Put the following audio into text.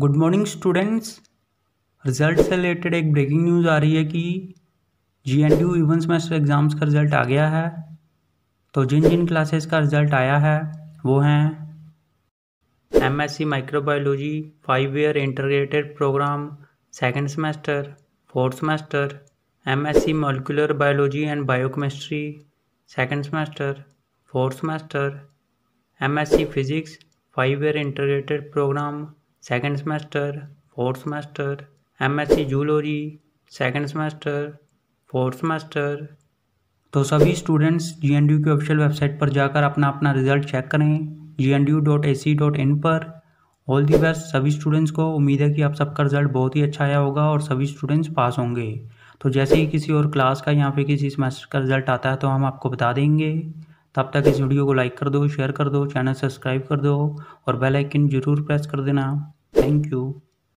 good morning students result से related एक breaking news आ रही है कि G N D U even semester exams का रिज़ल्ट आ गया है तो जिन जिन क्लासेस का रिज़ल्ट आया है वो हैं M S C microbiology five year integrated programme second semester fourth semester M S C molecular biology and biochemistry second semester fourth semester M S C physics five year integrated programme second semester fourth semester MSc zoology second semester fourth semester तो सभी students G N की official website पर जाकर अपना अपना result check करें G N dot A C dot in पर all the best सभी स्टूडेंट्स को उम्मीद है कि आप सबका रिजल्ट बहुत ही अच्छा आया होगा और सभी स्टूडेंट्स पास होंगे तो जैसे ही किसी और क्लास का या फिर किसी सेमेस्टर का रिजल्ट आता है तो हम आपको बता देंगे तब तक इस वीडियो को लाइक कर दो शेयर कर दो चैनल सब्सक्राइब कर दो और बेल आइकन जरूर प्रेस कर देना थैंक यू